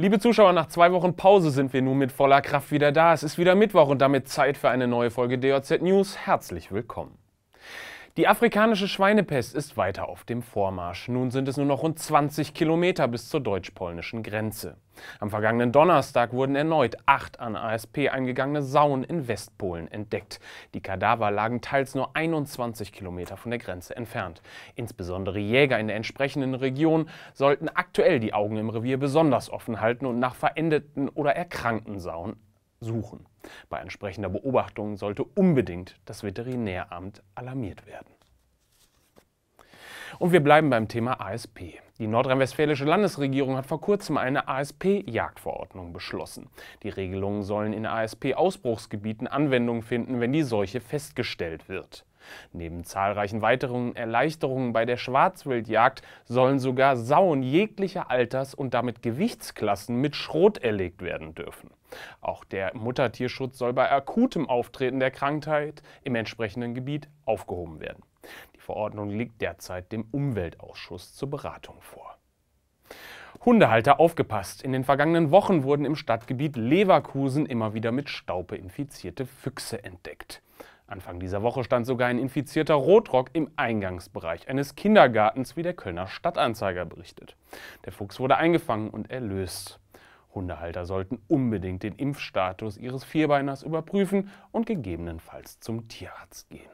Liebe Zuschauer, nach zwei Wochen Pause sind wir nun mit voller Kraft wieder da. Es ist wieder Mittwoch und damit Zeit für eine neue Folge DOZ News. Herzlich willkommen. Die afrikanische Schweinepest ist weiter auf dem Vormarsch. Nun sind es nur noch rund 20 Kilometer bis zur deutsch-polnischen Grenze. Am vergangenen Donnerstag wurden erneut acht an ASP eingegangene Sauen in Westpolen entdeckt. Die Kadaver lagen teils nur 21 Kilometer von der Grenze entfernt. Insbesondere Jäger in der entsprechenden Region sollten aktuell die Augen im Revier besonders offen halten und nach verendeten oder erkrankten Sauen suchen. Bei entsprechender Beobachtung sollte unbedingt das Veterinäramt alarmiert werden. Und wir bleiben beim Thema ASP. Die nordrhein-westfälische Landesregierung hat vor kurzem eine ASP-Jagdverordnung beschlossen. Die Regelungen sollen in ASP-Ausbruchsgebieten Anwendung finden, wenn die Seuche festgestellt wird. Neben zahlreichen weiteren Erleichterungen bei der Schwarzwildjagd sollen sogar Sauen jeglicher Alters- und damit Gewichtsklassen mit Schrot erlegt werden dürfen. Auch der Muttertierschutz soll bei akutem Auftreten der Krankheit im entsprechenden Gebiet aufgehoben werden. Die Verordnung liegt derzeit dem Umweltausschuss zur Beratung vor. Hundehalter aufgepasst. In den vergangenen Wochen wurden im Stadtgebiet Leverkusen immer wieder mit Staupe infizierte Füchse entdeckt. Anfang dieser Woche stand sogar ein infizierter Rotrock im Eingangsbereich eines Kindergartens, wie der Kölner Stadtanzeiger berichtet. Der Fuchs wurde eingefangen und erlöst. Hundehalter sollten unbedingt den Impfstatus ihres Vierbeiners überprüfen und gegebenenfalls zum Tierarzt gehen.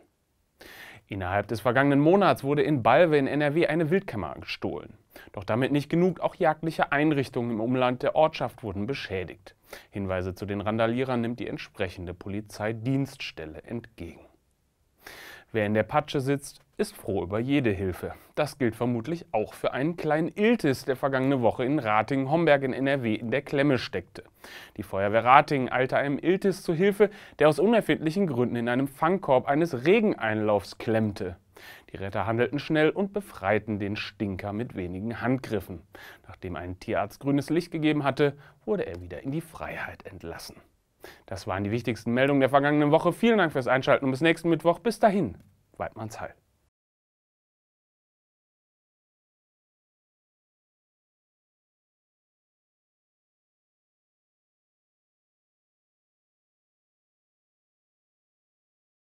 Innerhalb des vergangenen Monats wurde in Balve in NRW eine Wildkammer gestohlen. Doch damit nicht genug, auch jagdliche Einrichtungen im Umland der Ortschaft wurden beschädigt. Hinweise zu den Randalierern nimmt die entsprechende Polizeidienststelle entgegen. Wer in der Patsche sitzt, ist froh über jede Hilfe. Das gilt vermutlich auch für einen kleinen Iltis, der vergangene Woche in Rating-Homberg in NRW in der Klemme steckte. Die Feuerwehr Rating eilte einem Iltis zu Hilfe, der aus unerfindlichen Gründen in einem Fangkorb eines Regeneinlaufs klemmte. Die Retter handelten schnell und befreiten den Stinker mit wenigen Handgriffen. Nachdem ein Tierarzt grünes Licht gegeben hatte, wurde er wieder in die Freiheit entlassen. Das waren die wichtigsten Meldungen der vergangenen Woche. Vielen Dank fürs Einschalten und bis nächsten Mittwoch. Bis dahin, Weidmannsheil.